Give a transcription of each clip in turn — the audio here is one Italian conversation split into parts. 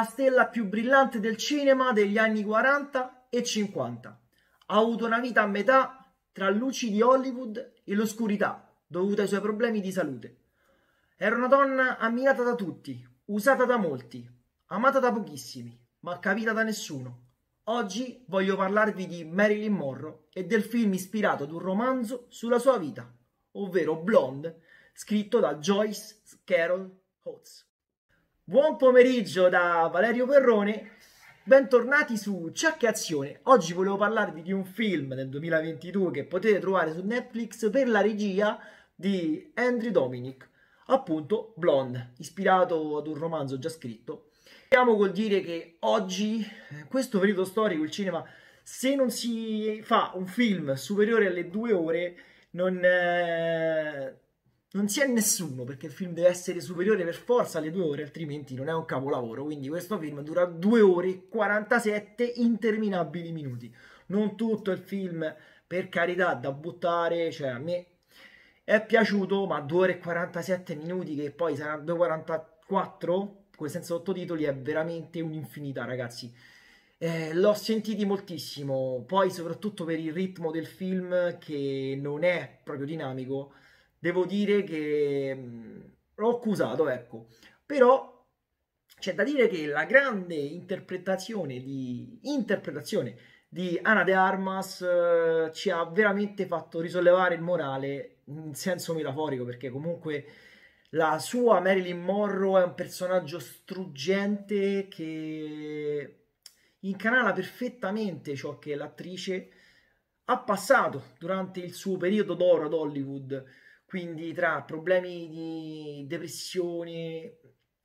la stella più brillante del cinema degli anni 40 e 50. Ha avuto una vita a metà tra luci di Hollywood e l'oscurità, dovuta ai suoi problemi di salute. Era una donna ammirata da tutti, usata da molti, amata da pochissimi, ma capita da nessuno. Oggi voglio parlarvi di Marilyn Monroe e del film ispirato ad un romanzo sulla sua vita, ovvero Blonde, scritto da Joyce Carol Oates. Buon pomeriggio da Valerio Perrone, bentornati su Ciacca Azione. Oggi volevo parlarvi di un film del 2022 che potete trovare su Netflix per la regia di Andrew Dominic, appunto Blonde, ispirato ad un romanzo già scritto. Stiamo col dire che oggi, in eh, questo periodo storico, il cinema, se non si fa un film superiore alle due ore, non... Eh non si è nessuno perché il film deve essere superiore per forza alle due ore, altrimenti non è un capolavoro. Quindi questo film dura due ore e 47 interminabili minuti. Non tutto il film, per carità, da buttare, cioè a me è piaciuto, ma due ore e 47 minuti che poi saranno 2,44 con senza sottotitoli è veramente un'infinità, ragazzi. Eh, l'ho sentito moltissimo, poi soprattutto per il ritmo del film che non è proprio dinamico devo dire che mh, l'ho accusato, ecco. Però c'è da dire che la grande interpretazione di, interpretazione di Ana de Armas eh, ci ha veramente fatto risollevare il morale in senso metaforico, perché comunque la sua Marilyn Monroe è un personaggio struggente che incanala perfettamente ciò che l'attrice ha passato durante il suo periodo d'oro ad Hollywood quindi tra problemi di depressione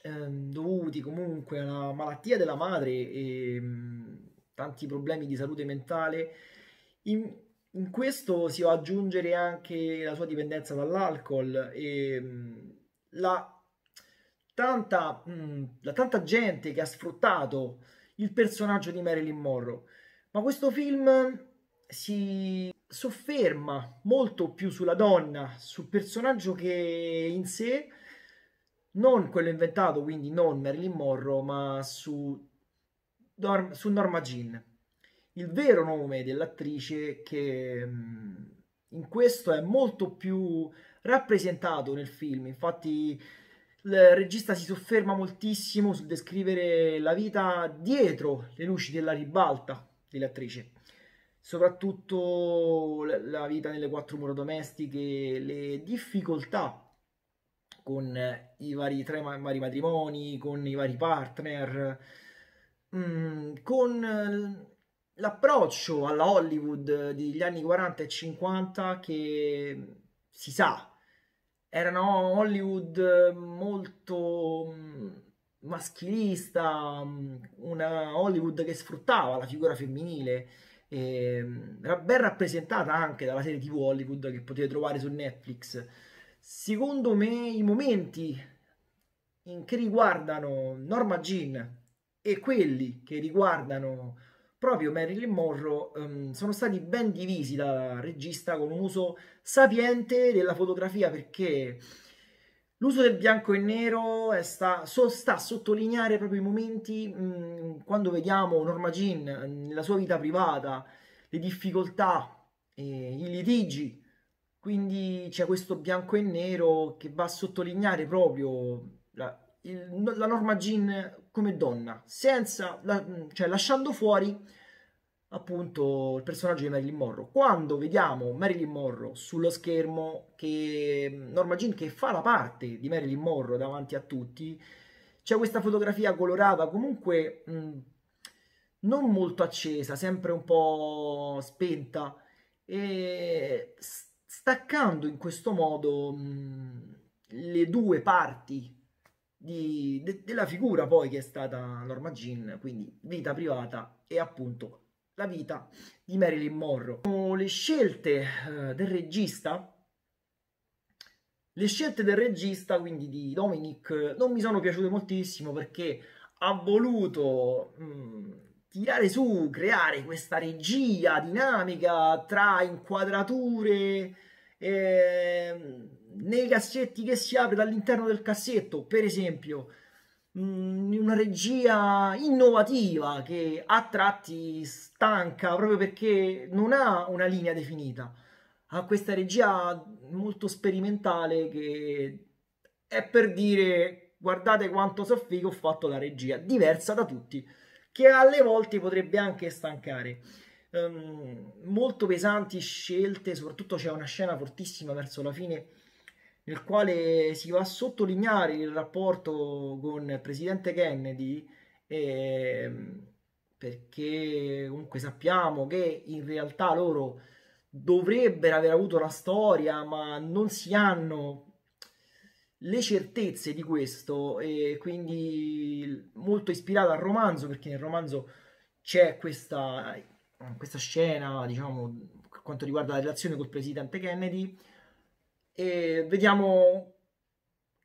ehm, dovuti comunque alla malattia della madre e mh, mhmm, tanti problemi di salute mentale, in, in, questo si va ad aggiungere anche la sua dipendenza dall'alcol e mh, mhmm, la, tanta, mh, mhmm, la tanta gente che ha sfruttato il personaggio di Marilyn Monroe. Ma questo film si sofferma molto più sulla donna, sul personaggio che in sé, non quello inventato, quindi non Marilyn Monroe, ma su, Norm, su Norma Jean. Il vero nome dell'attrice che mm, in questo è molto più rappresentato nel film, infatti il regista si sofferma moltissimo sul descrivere la vita dietro le luci della ribalta dell'attrice soprattutto la vita nelle quattro mura domestiche, le difficoltà con i vari, tre, vari matrimoni, con i vari partner, mm, con l'approccio alla Hollywood degli anni 40 e 50 che si sa erano Hollywood molto mm, maschilista, mm, una Hollywood che sfruttava la figura femminile, eh, ben rappresentata anche dalla serie TV Hollywood che potete trovare su Netflix. Secondo me i momenti in che riguardano Norma Jean e quelli che riguardano proprio Marilyn Monroe um, sono stati ben divisi dal regista con un uso sapiente della fotografia perché L'uso del bianco e nero sta, so, sta, a sottolineare proprio i momenti mh, quando vediamo Norma Jean nella sua vita privata, le difficoltà, eh, i litigi. Quindi c'è questo bianco e nero che va a sottolineare proprio la, il, la Norma Jean come donna, senza, la, cioè lasciando fuori appunto il personaggio di Marilyn Monroe. Quando vediamo Marilyn Monroe sullo schermo che Norma Jean che fa la parte di Marilyn Monroe davanti a tutti, c'è questa fotografia colorata comunque mh, non molto accesa, sempre un po' spenta e staccando in questo modo mh, le due parti di, de, della figura poi che è stata Norma Jean, quindi vita privata e appunto la vita di Marilyn Monroe. Le scelte eh, del regista, le scelte del regista, quindi di Dominic, non mi sono piaciute moltissimo perché ha voluto mh, mm, tirare su, creare questa regia dinamica tra inquadrature, eh, nei cassetti che si apre dall'interno del cassetto, per esempio Mm, una regia innovativa che a tratti stanca proprio perché non ha una linea definita, ha questa regia molto sperimentale che è per dire guardate quanto so figo ho fatto la regia, diversa da tutti, che alle volte potrebbe anche stancare. Um, molto pesanti scelte, soprattutto c'è una scena fortissima verso la fine nel quale si va a sottolineare il rapporto con il presidente Kennedy eh, perché comunque sappiamo che in realtà loro dovrebbero aver avuto una storia ma non si hanno le certezze di questo e quindi molto ispirato al romanzo perché nel romanzo c'è questa, questa scena diciamo per quanto riguarda la relazione col presidente Kennedy e vediamo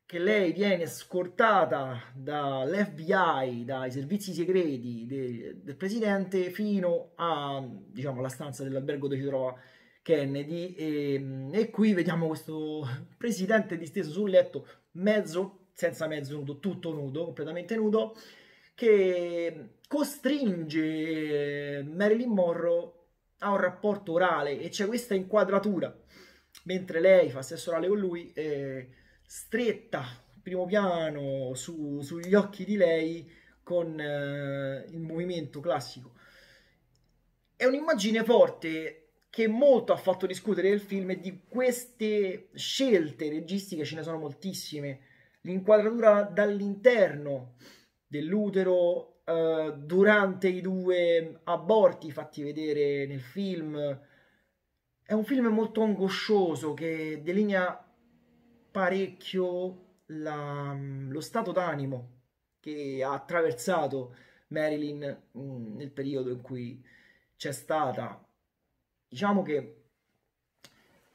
che lei viene scortata dall'FBI, dai servizi segreti de, del presidente, fino diciamo, alla diciamo, stanza dell'albergo dove si trova Kennedy. E, e, qui vediamo questo presidente disteso sul letto, mezzo, senza mezzo nudo, tutto nudo, completamente nudo, che costringe Marilyn Monroe a un rapporto orale e c'è questa inquadratura mentre lei fa sesso orale con lui, eh, stretta primo piano su, sugli occhi di lei con eh, il movimento classico. È un'immagine forte che molto ha fatto discutere il film e di queste scelte registiche ce ne sono moltissime. L'inquadratura dall'interno dell'utero eh, durante i due aborti fatti vedere nel film, è un film molto angoscioso che delinea parecchio la, mm, lo stato d'animo che ha attraversato Marilyn mm, nel periodo in cui c'è stata. Diciamo che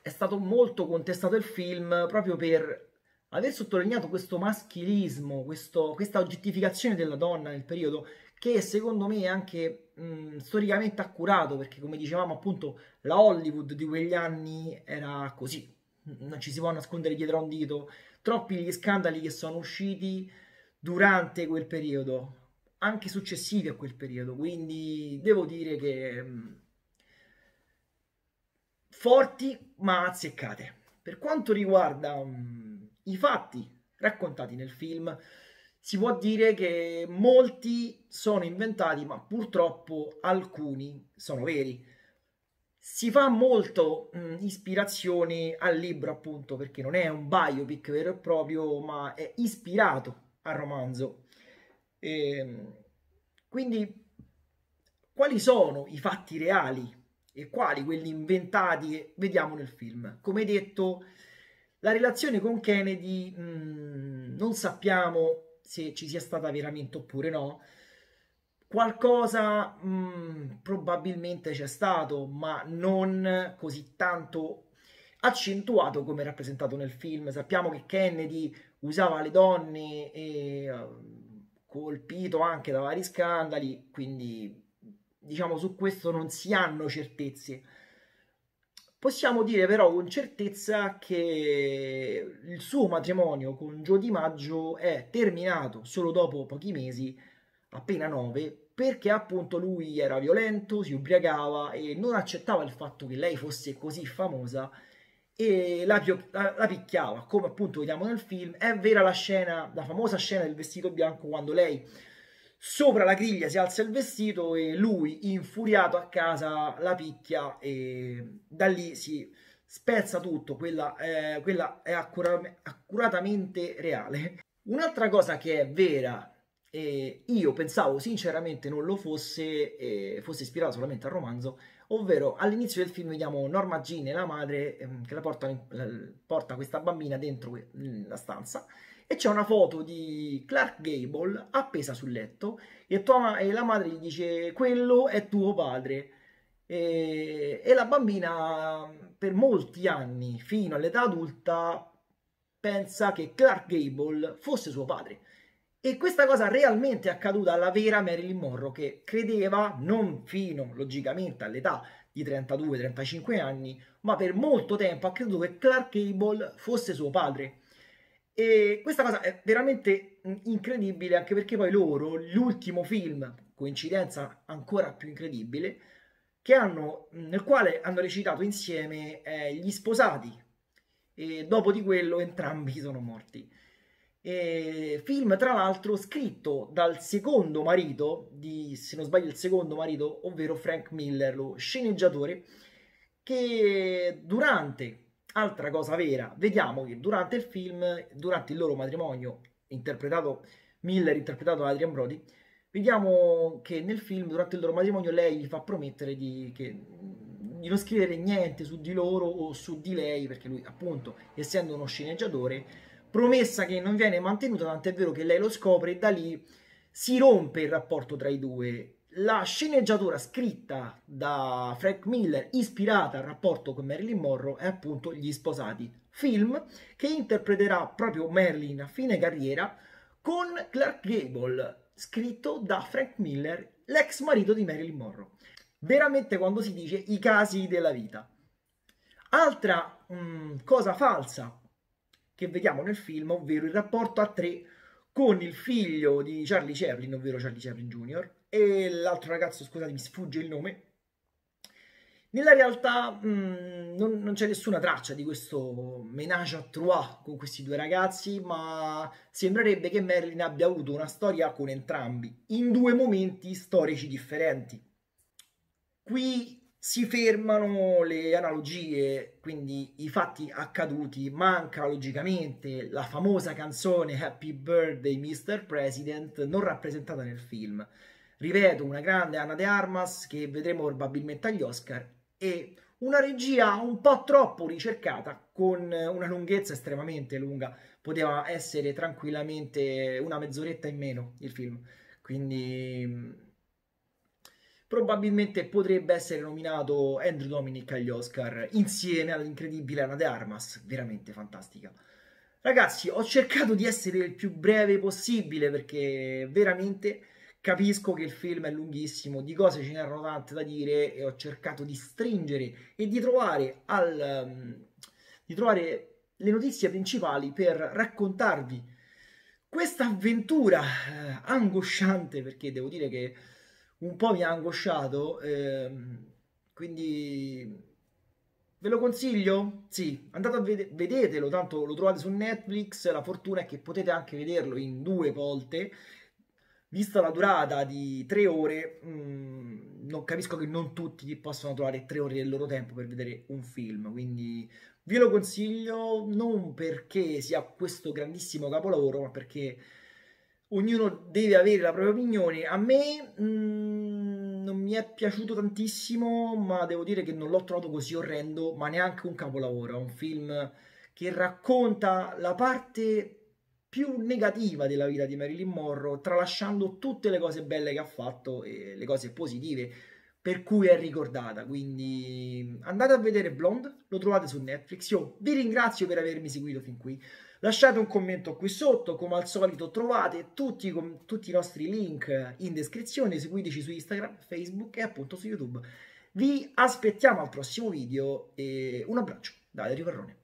è stato molto contestato il film proprio per aver sottolineato questo maschilismo, questo, questa oggettificazione della donna nel periodo che secondo me è anche mh, storicamente accurato, perché come dicevamo appunto la Hollywood di quegli anni era così, non ci si può nascondere dietro a un dito, troppi gli scandali che sono usciti durante quel periodo, anche successivi a quel periodo, quindi devo dire che mh, forti ma azzeccate. Per quanto riguarda mh, i fatti raccontati nel film, si può dire che molti sono inventati, ma purtroppo alcuni sono veri. Si fa molto mh, ispirazione al libro, appunto, perché non è un biopic vero e proprio, ma è ispirato al romanzo. E, ehm, quindi, quali sono i fatti reali e quali quelli inventati vediamo nel film? Come detto, la relazione con Kennedy mh, non sappiamo se ci sia stata veramente oppure no. Qualcosa mh, mm, probabilmente c'è stato, ma non così tanto accentuato come rappresentato nel film. Sappiamo che Kennedy usava le donne e uh, colpito anche da vari scandali, quindi diciamo su questo non si hanno certezze. Possiamo dire però con certezza che il suo matrimonio con Joe Di Maggio è terminato solo dopo pochi mesi, appena nove, perché appunto lui era violento, si ubriacava e non accettava il fatto che lei fosse così famosa e la, la, la picchiava, come appunto vediamo nel film. È vera la scena, la famosa scena del vestito bianco quando lei Sopra la griglia si alza il vestito e lui, infuriato a casa, la picchia e da lì si spezza tutto. Quella, eh, quella è accura- accuratamente reale. Un'altra cosa che è vera, eh, io pensavo sinceramente non lo fosse, eh, fosse ispirata solamente al romanzo, ovvero all'inizio del film vediamo Norma Jean e la madre ehm, che la porta, la, porta questa bambina dentro eh, la stanza e c'è una foto di Clark Gable appesa sul letto e, tua, e la madre gli dice quello è tuo padre e, e la bambina per molti anni fino all'età adulta pensa che Clark Gable fosse suo padre e questa cosa realmente è accaduta alla vera Marilyn Monroe che credeva non fino logicamente all'età di 32-35 anni ma per molto tempo ha creduto che Clark Gable fosse suo padre e questa cosa è veramente incredibile anche perché poi loro, l'ultimo film, coincidenza ancora più incredibile, hanno, nel quale hanno recitato insieme eh, gli sposati e dopo di quello entrambi sono morti. E film tra l'altro scritto dal secondo marito, di, se non sbaglio il secondo marito, ovvero Frank Miller, lo sceneggiatore, che durante Altra cosa vera, vediamo che durante il film, durante il loro matrimonio, interpretato Miller, interpretato da Adrian Brody, vediamo che nel film, durante il loro matrimonio, lei gli fa promettere di, che, di non scrivere niente su di loro o su di lei, perché lui, appunto, essendo uno sceneggiatore, promessa che non viene mantenuta, tant'è vero che lei lo scopre e da lì si rompe il rapporto tra i due la sceneggiatura scritta da Frank Miller, ispirata al rapporto con Marilyn Monroe, è appunto Gli Sposati, film che interpreterà proprio Marilyn a fine carriera con Clark Gable, scritto da Frank Miller, l'ex marito di Marilyn Monroe. Veramente quando si dice i casi della vita. Altra mh, mm, cosa falsa che vediamo nel film, ovvero il rapporto a tre con il figlio di Charlie Chaplin, ovvero Charlie Chaplin Jr., e l'altro ragazzo, scusate, mi sfugge il nome. Nella realtà mh, mm, non, non c'è nessuna traccia di questo menage à trois con questi due ragazzi, ma sembrerebbe che Merlin abbia avuto una storia con entrambi, in due momenti storici differenti. Qui si fermano le analogie, quindi i fatti accaduti, manca logicamente la famosa canzone Happy Birthday Mr. President non rappresentata nel film ripeto, una grande Anna De Armas che vedremo probabilmente agli Oscar e una regia un po' troppo ricercata con una lunghezza estremamente lunga, poteva essere tranquillamente una mezz'oretta in meno il film, quindi mm, probabilmente potrebbe essere nominato Andrew Dominic agli Oscar insieme all'incredibile Anna De Armas, veramente fantastica. Ragazzi, ho cercato di essere il più breve possibile perché veramente Capisco che il film è lunghissimo, di cose ce n'erano tante da dire e ho cercato di stringere e di trovare, al, ehm, di trovare le notizie principali per raccontarvi questa avventura eh, angosciante, perché devo dire che un po' mi ha angosciato, eh, quindi Ve lo consiglio? Sì, andate a ved- vedetelo, tanto lo trovate su Netflix, la fortuna è che potete anche vederlo in due volte, Vista la durata di tre ore, mh, mm, non capisco che non tutti possano trovare tre ore del loro tempo per vedere un film, quindi ve lo consiglio non perché sia questo grandissimo capolavoro, ma perché ognuno deve avere la propria opinione. A me mh, mm, non mi è piaciuto tantissimo, ma devo dire che non l'ho trovato così orrendo, ma neanche un capolavoro. È un film che racconta la parte più negativa della vita di Marilyn Monroe, tralasciando tutte le cose belle che ha fatto e le cose positive per cui è ricordata. Quindi andate a vedere Blonde, lo trovate su Netflix. Io vi ringrazio per avermi seguito fin qui. Lasciate un commento qui sotto, come al solito trovate tutti, com, tutti i nostri link in descrizione, seguiteci su Instagram, Facebook e appunto su YouTube. Vi aspettiamo al prossimo video e un abbraccio da Dario Carrone.